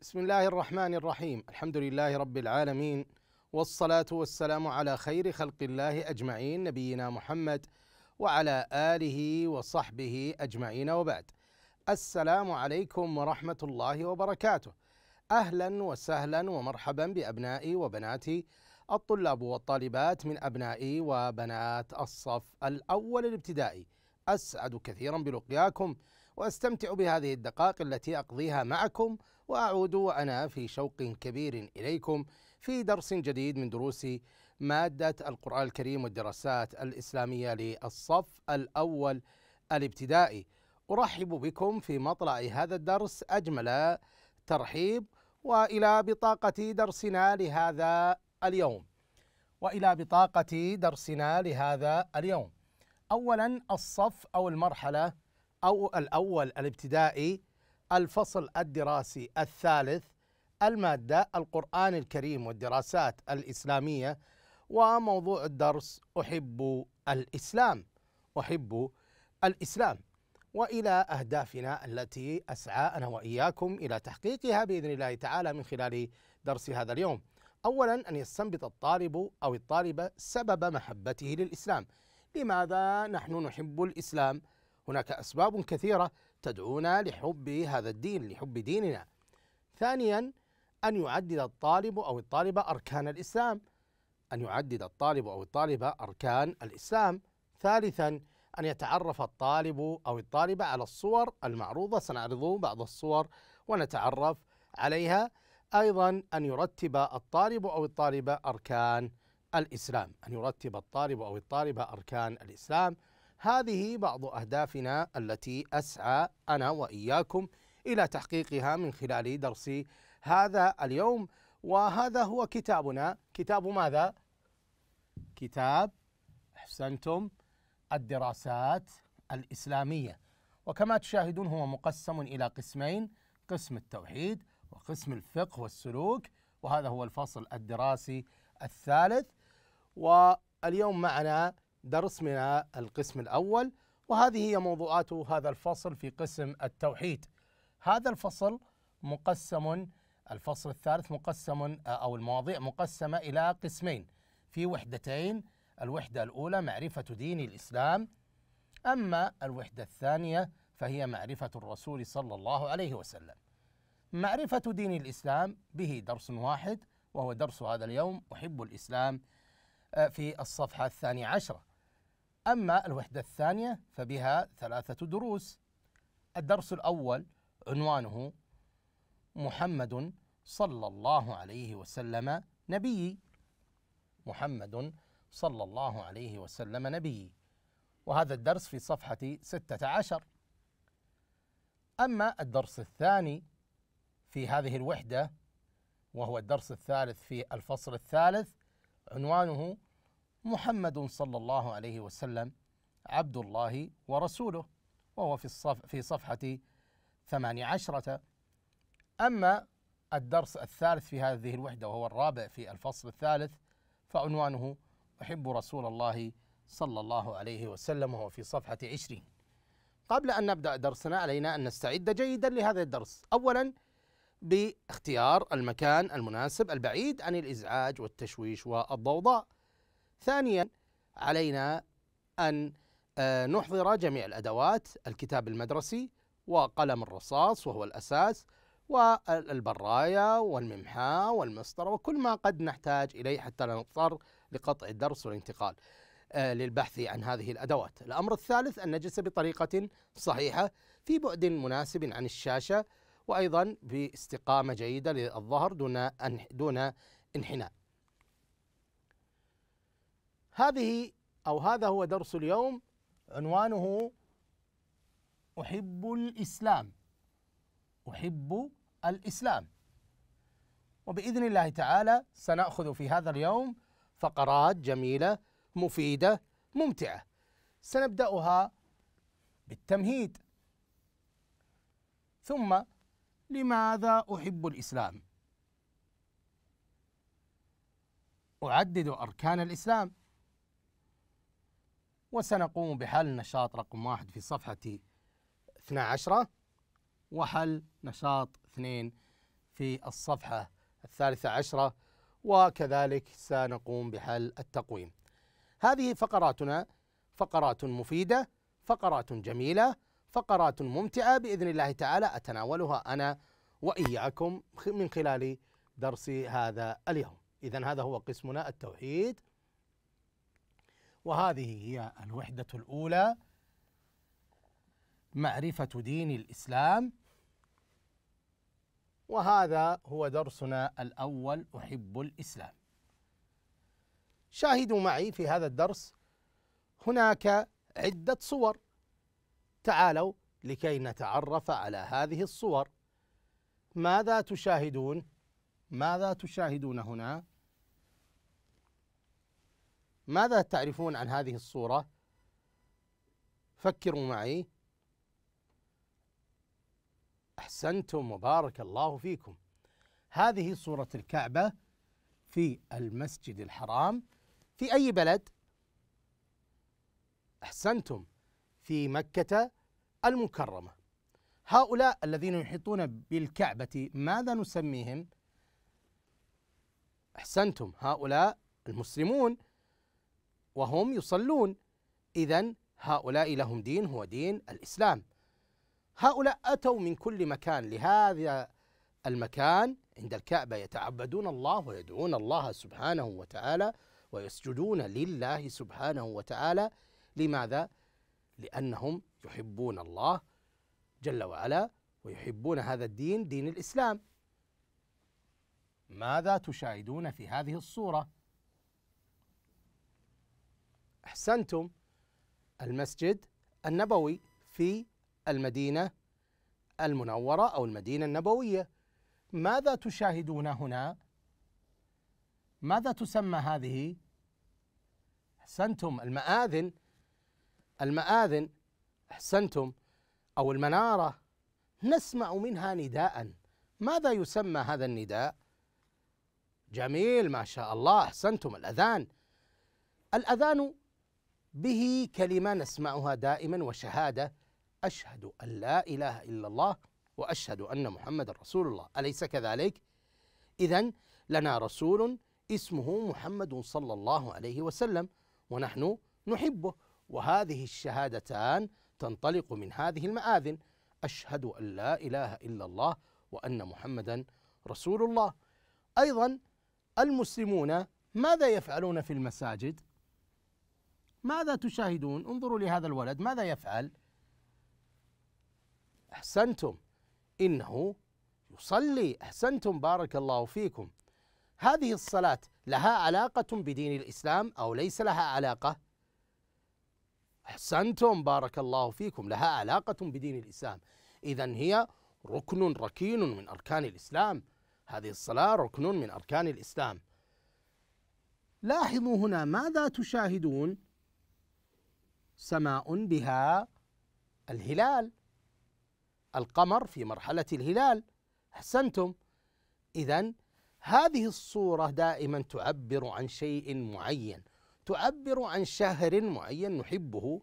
بسم الله الرحمن الرحيم الحمد لله رب العالمين والصلاة والسلام على خير خلق الله أجمعين نبينا محمد وعلى آله وصحبه أجمعين وبعد السلام عليكم ورحمة الله وبركاته أهلا وسهلا ومرحبا بأبنائي وبناتي الطلاب والطالبات من أبنائي وبنات الصف الأول الابتدائي أسعد كثيرا بلقياكم وأستمتع بهذه الدقائق التي أقضيها معكم واعود وانا في شوق كبير اليكم في درس جديد من دروس ماده القران الكريم والدراسات الاسلاميه للصف الاول الابتدائي. ارحب بكم في مطلع هذا الدرس اجمل ترحيب والى بطاقه درسنا لهذا اليوم. والى بطاقه درسنا لهذا اليوم. اولا الصف او المرحله او الاول الابتدائي الفصل الدراسي الثالث المادة القرآن الكريم والدراسات الإسلامية وموضوع الدرس أحب الإسلام أحب الإسلام والى اهدافنا التي اسعى انا واياكم الى تحقيقها باذن الله تعالى من خلال درس هذا اليوم. اولا ان يستنبط الطالب او الطالبه سبب محبته للاسلام. لماذا نحن نحب الاسلام؟ هناك اسباب كثيره تدعونا لحب هذا الدين لحب ديننا ثانيا أن يعدد الطالب أو الطالبة أركان الإسلام أن يعدد الطالب أو الطالبة أركان الإسلام ثالثا أن يتعرف الطالب أو الطالبة على الصور المعروضة سنعرض بعض الصور ونتعرف عليها أيضا أن يرتب الطالب أو الطالبة أركان الإسلام أن يرتب الطالب أو الطالبة أركان الإسلام هذه بعض أهدافنا التي أسعى أنا وإياكم إلى تحقيقها من خلال درس هذا اليوم وهذا هو كتابنا كتاب ماذا؟ كتاب أحسنتم الدراسات الإسلامية وكما تشاهدون هو مقسم إلى قسمين قسم التوحيد وقسم الفقه والسلوك وهذا هو الفصل الدراسي الثالث واليوم معنا درس من القسم الأول وهذه هي موضوعات هذا الفصل في قسم التوحيد هذا الفصل مقسم الفصل الثالث مقسم أو المواضيع مقسمة إلى قسمين في وحدتين الوحدة الأولى معرفة دين الإسلام أما الوحدة الثانية فهي معرفة الرسول صلى الله عليه وسلم معرفة دين الإسلام به درس واحد وهو درس هذا اليوم أحب الإسلام آه، في الصفحة الثانية عشرة أما الوحدة الثانية فبها ثلاثة دروس الدرس الأول عنوانه محمد صلى الله عليه وسلم نبي محمد صلى الله عليه وسلم نبي وهذا الدرس في صفحة ستة عشر أما الدرس الثاني في هذه الوحدة وهو الدرس الثالث في الفصل الثالث عنوانه محمد صلى الله عليه وسلم عبد الله ورسوله وهو في الصف في صفحة ثمانية عشرة أما الدرس الثالث في هذه الوحدة وهو الرابع في الفصل الثالث فعنوانه أحب رسول الله صلى الله عليه وسلم وهو في صفحة عشرين قبل أن نبدأ درسنا علينا أن نستعد جيدا لهذا الدرس أولا باختيار المكان المناسب البعيد عن الإزعاج والتشويش والضوضاء ثانيا علينا أن آه، نحضر جميع الأدوات الكتاب المدرسي وقلم الرصاص وهو الأساس والبراية والممحاة والمسطرة وكل ما قد نحتاج إليه حتى لا نضطر لقطع الدرس والانتقال آه، للبحث عن هذه الأدوات الأمر الثالث أن نجلس بطريقة صحيحة في بعد مناسب عن الشاشة وأيضا باستقامة جيدة للظهر دون دون انحناء هذه او هذا هو درس اليوم عنوانه احب الاسلام احب الاسلام وباذن الله تعالى سناخذ في هذا اليوم فقرات جميله مفيده ممتعه سنبداها بالتمهيد ثم لماذا احب الاسلام اعدد اركان الاسلام وسنقوم بحل نشاط رقم واحد في صفحة 12 وحل نشاط اثنين في الصفحة الثالثة عشرة وكذلك سنقوم بحل التقويم هذه فقراتنا فقرات مفيدة فقرات جميلة فقرات ممتعة بإذن الله تعالى أتناولها أنا وإياكم من خلال درس هذا اليوم إذا هذا هو قسمنا التوحيد وهذه هي الوحدة الأولى معرفة دين الإسلام وهذا هو درسنا الأول أحب الإسلام شاهدوا معي في هذا الدرس هناك عدة صور تعالوا لكي نتعرف على هذه الصور ماذا تشاهدون ماذا تشاهدون هنا ماذا تعرفون عن هذه الصورة؟ فكروا معي أحسنتم وبارك الله فيكم هذه صورة الكعبة في المسجد الحرام في أي بلد؟ أحسنتم في مكة المكرمة هؤلاء الذين يحيطون بالكعبة ماذا نسميهم؟ أحسنتم هؤلاء المسلمون وهم يصلون إذا هؤلاء لهم دين هو دين الإسلام هؤلاء أتوا من كل مكان لهذا المكان عند الكعبة يتعبدون الله ويدعون الله سبحانه وتعالى ويسجدون لله سبحانه وتعالى لماذا؟ لأنهم يحبون الله جل وعلا ويحبون هذا الدين دين الإسلام ماذا تشاهدون في هذه الصورة؟ أحسنتم المسجد النبوي في المدينة المنورة أو المدينة النبوية ماذا تشاهدون هنا؟ ماذا تسمى هذه؟ أحسنتم المآذن المآذن أحسنتم أو المنارة نسمع منها نداء ماذا يسمى هذا النداء؟ جميل ما شاء الله أحسنتم الأذان الأذان به كلمه نسمعها دائما وشهاده اشهد ان لا اله الا الله واشهد ان محمد رسول الله اليس كذلك اذا لنا رسول اسمه محمد صلى الله عليه وسلم ونحن نحبه وهذه الشهادتان تنطلق من هذه المآذن أشهد أن لا إله إلا الله وأن محمدا رسول الله أيضا المسلمون ماذا يفعلون في المساجد ماذا تشاهدون انظروا لهذا الولد ماذا يفعل احسنتم انه يصلي احسنتم بارك الله فيكم هذه الصلاه لها علاقه بدين الاسلام او ليس لها علاقه احسنتم بارك الله فيكم لها علاقه بدين الاسلام اذا هي ركن ركين من اركان الاسلام هذه الصلاه ركن من اركان الاسلام لاحظوا هنا ماذا تشاهدون سماء بها الهلال القمر في مرحلة الهلال أحسنتم إذا هذه الصورة دائما تعبر عن شيء معين تعبر عن شهر معين نحبه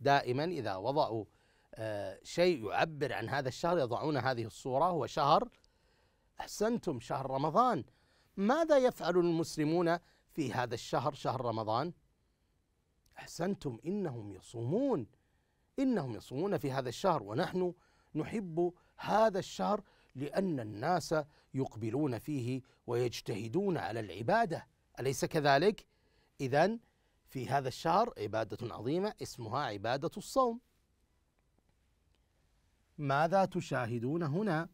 دائما إذا وضعوا آه، شيء يعبر عن هذا الشهر يضعون هذه الصورة هو شهر أحسنتم شهر رمضان ماذا يفعل المسلمون في هذا الشهر شهر رمضان؟ احسنتم انهم يصومون انهم يصومون في هذا الشهر ونحن نحب هذا الشهر لان الناس يقبلون فيه ويجتهدون على العباده اليس كذلك اذا في هذا الشهر عباده عظيمه اسمها عباده الصوم ماذا تشاهدون هنا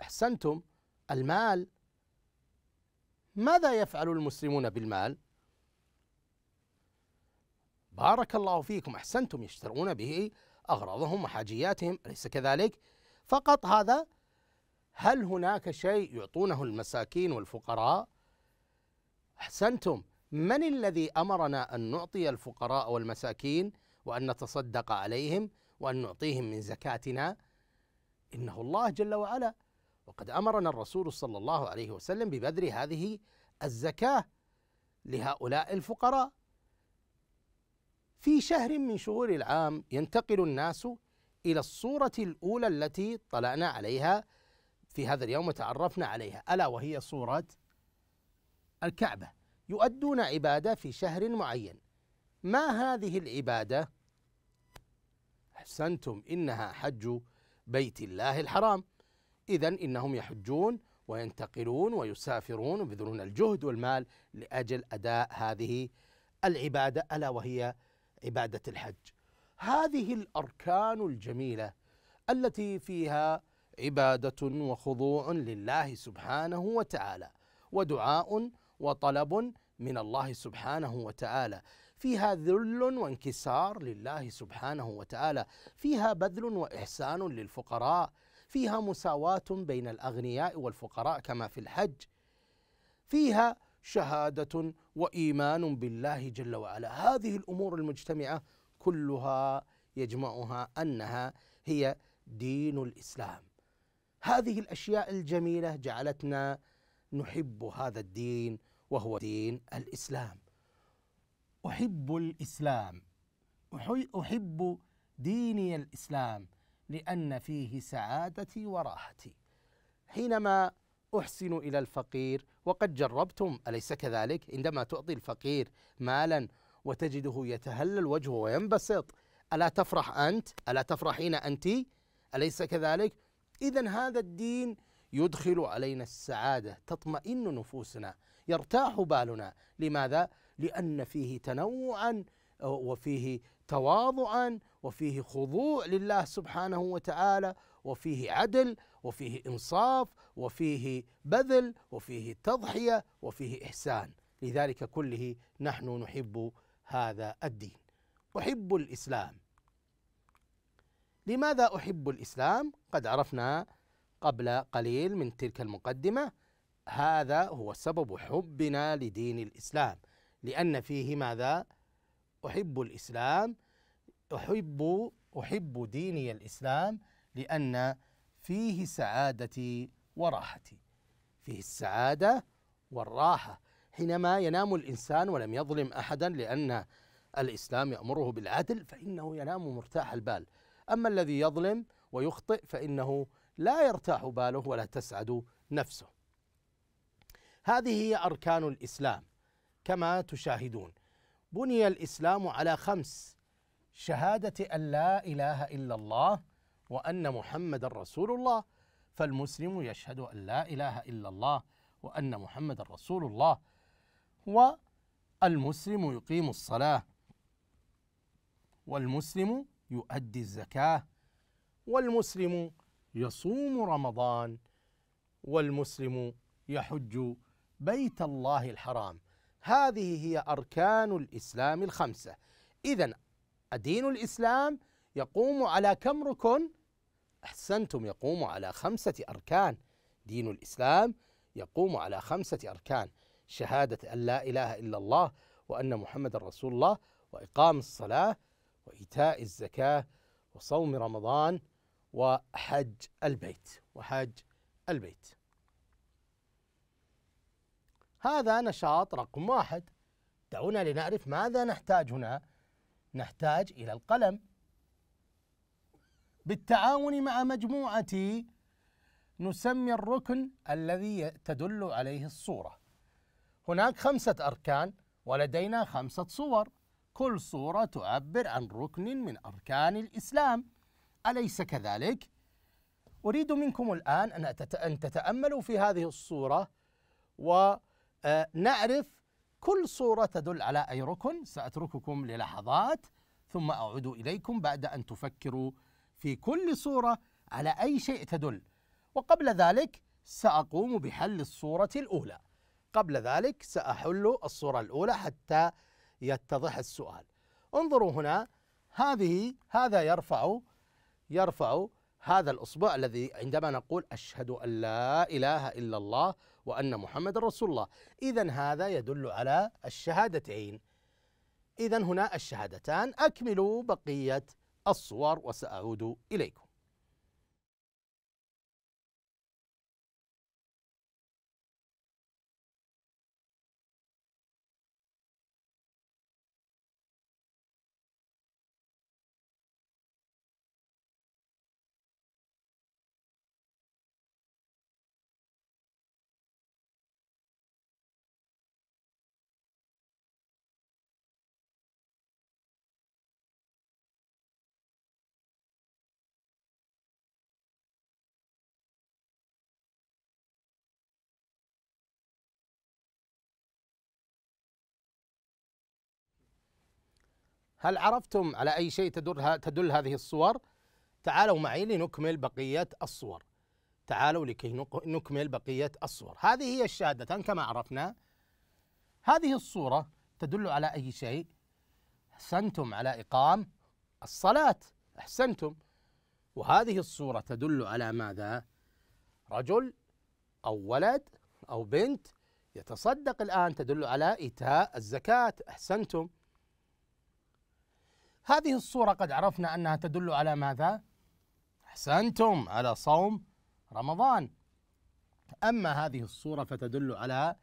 احسنتم المال ماذا يفعل المسلمون بالمال بارك الله فيكم احسنتم يشترون به اغراضهم وحاجياتهم اليس كذلك فقط هذا هل هناك شيء يعطونه المساكين والفقراء احسنتم من الذي امرنا ان نعطي الفقراء والمساكين وان نتصدق عليهم وان نعطيهم من زكاتنا انه الله جل وعلا وقد امرنا الرسول صلى الله عليه وسلم ببذل هذه الزكاه لهؤلاء الفقراء في شهر من شهور العام ينتقل الناس الى الصوره الاولى التي طلعنا عليها في هذا اليوم وتعرفنا عليها الا وهي صوره الكعبه يؤدون عباده في شهر معين ما هذه العباده احسنتم انها حج بيت الله الحرام إذا إنهم يحجون وينتقلون ويسافرون ويبذلون الجهد والمال لأجل أداء هذه العبادة ألا وهي عبادة الحج هذه الأركان الجميلة التي فيها عبادة وخضوع لله سبحانه وتعالى ودعاء وطلب من الله سبحانه وتعالى فيها ذل وانكسار لله سبحانه وتعالى فيها بذل واحسان للفقراء فيها مساواة بين الأغنياء والفقراء كما في الحج فيها شهادة وإيمان بالله جل وعلا هذه الأمور المجتمعة كلها يجمعها أنها هي دين الإسلام هذه الأشياء الجميلة جعلتنا نحب هذا الدين وهو دين الإسلام أحب الإسلام أحب ديني الإسلام لأن فيه سعادتي وراحتي حينما أحسن إلى الفقير وقد جربتم أليس كذلك عندما تعطي الفقير مالا وتجده يتهلل وجهه وينبسط ألا تفرح أنت ألا تفرحين أنت أليس كذلك إذا هذا الدين يدخل علينا السعادة تطمئن نفوسنا يرتاح بالنا لماذا؟ لأن فيه تنوعا وفيه تواضعا وفيه خضوع لله سبحانه وتعالى وفيه عدل وفيه انصاف وفيه بذل وفيه تضحيه وفيه احسان لذلك كله نحن نحب هذا الدين احب الاسلام لماذا احب الاسلام قد عرفنا قبل قليل من تلك المقدمه هذا هو سبب حبنا لدين الاسلام لان فيه ماذا احب الاسلام أحب أحب ديني الإسلام لأن فيه سعادتي وراحتي فيه السعادة والراحة حينما ينام الإنسان ولم يظلم أحدا لأن الإسلام يأمره بالعدل فإنه ينام مرتاح البال أما الذي يظلم ويخطئ فإنه لا يرتاح باله ولا تسعد نفسه هذه هي أركان الإسلام كما تشاهدون بني الإسلام على خمس شهادة أن لا إله إلا الله وأن محمد رسول الله فالمسلم يشهد أن لا إله إلا الله وأن محمد رسول الله والمسلم يقيم الصلاة والمسلم يؤدي الزكاة والمسلم يصوم رمضان والمسلم يحج بيت الله الحرام هذه هي أركان الإسلام الخمسة إذا دين الإسلام يقوم على كم ركن؟ أحسنتم يقوم على خمسة أركان دين الإسلام يقوم على خمسة أركان شهادة أن لا إله إلا الله وأن محمد رسول الله وإقام الصلاة وإيتاء الزكاة وصوم رمضان وحج البيت وحج البيت هذا نشاط رقم واحد دعونا لنعرف ماذا نحتاج هنا نحتاج إلى القلم بالتعاون مع مجموعة نسمي الركن الذي تدل عليه الصورة هناك خمسة أركان ولدينا خمسة صور كل صورة تعبر عن ركن من أركان الإسلام أليس كذلك؟ أريد منكم الآن أن تتأملوا في هذه الصورة ونعرف آه، كل صورة تدل على أي ركن سأترككم للحظات ثم أعود إليكم بعد أن تفكروا في كل صورة على أي شيء تدل وقبل ذلك سأقوم بحل الصورة الأولى قبل ذلك سأحل الصورة الأولى حتى يتضح السؤال انظروا هنا هذه هذا يرفع يرفع هذا الإصبع الذي عندما نقول أشهد أن لا إله إلا الله وأن محمد رسول الله إذا هذا يدل على الشهادتين إذا هنا الشهادتان أكملوا بقية الصور وسأعود إليكم هل عرفتم على أي شيء تدل, تدل هذه الصور؟ تعالوا معي لنكمل بقية الصور تعالوا لكي نكمل بقية الصور هذه هي الشهادتان كما عرفنا هذه الصورة تدل على أي شيء أحسنتم على إقام الصلاة أحسنتم وهذه الصورة تدل على ماذا رجل أو ولد أو بنت يتصدق الآن تدل على إيتاء الزكاة أحسنتم هذه الصورة قد عرفنا أنها تدل على ماذا؟ أحسنتم على صوم رمضان أما هذه الصورة فتدل على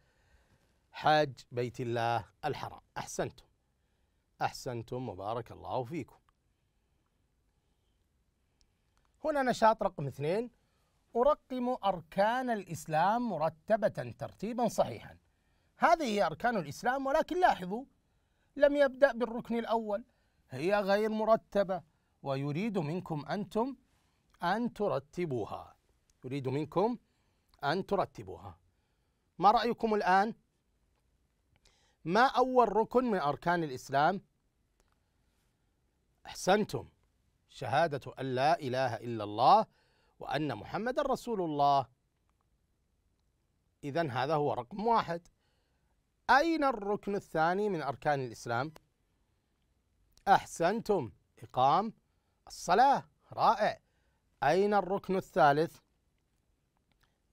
حاج بيت الله الحرام أحسنتم أحسنتم وبارك الله فيكم هنا نشاط رقم اثنين أرقم أركان الإسلام مرتبة ترتيبا صحيحا هذه هي أركان الإسلام ولكن لاحظوا لم يبدأ بالركن الأول هي غير مرتبة ويريد منكم أنتم أن ترتبوها يريد منكم أن ترتبوها ما رأيكم الآن؟ ما أول ركن من أركان الإسلام؟ أحسنتم شهادة أن لا إله إلا الله وأن محمد رسول الله إذا هذا هو رقم واحد أين الركن الثاني من أركان الإسلام؟ أحسنتم إقام الصلاة رائع أين الركن الثالث؟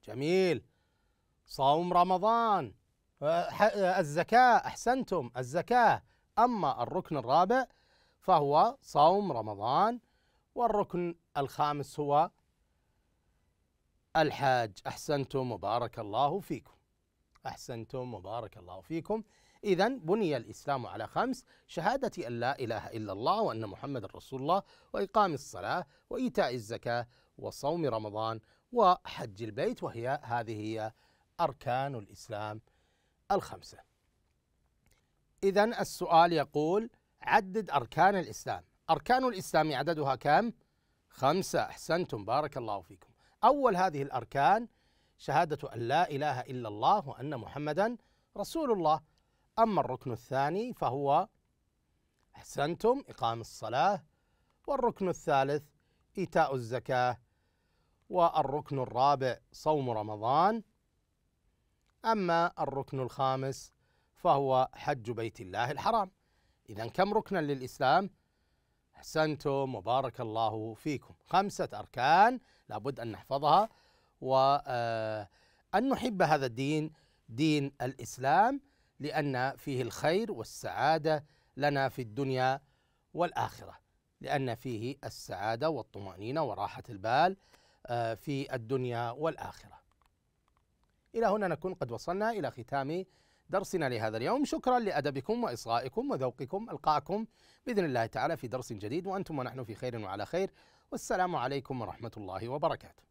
جميل صوم رمضان أه، أه، الزكاة أحسنتم الزكاة أما الركن الرابع فهو صوم رمضان والركن الخامس هو الحاج أحسنتم وبارك الله فيكم أحسنتم وبارك الله فيكم إذا بني الإسلام على خمس شهادة أن لا إله إلا الله وأن محمد رسول الله وإقام الصلاة وإيتاء الزكاة وصوم رمضان وحج البيت وهي هذه هي أركان الإسلام الخمسة إذا السؤال يقول عدد أركان الإسلام أركان الإسلام عددها كم؟ خمسة أحسنتم بارك الله فيكم أول هذه الأركان شهادة أن لا إله إلا الله وأن محمدا رسول الله أما الركن الثاني فهو أحسنتم إقام الصلاة والركن الثالث إيتاء الزكاة والركن الرابع صوم رمضان أما الركن الخامس فهو حج بيت الله الحرام إذا كم ركنا للإسلام؟ أحسنتم وبارك الله فيكم خمسة أركان لابد أن نحفظها وأن آه، نحب هذا الدين دين الإسلام لأن فيه الخير والسعادة لنا في الدنيا والآخرة لأن فيه السعادة والطمأنينة وراحة البال آه، في الدنيا والآخرة إلى هنا نكون قد وصلنا إلى ختام درسنا لهذا اليوم شكرا لأدبكم وإصغائكم وذوقكم ألقاكم بإذن الله تعالى في درس جديد وأنتم ونحن في خير وعلى خير والسلام عليكم ورحمة الله وبركاته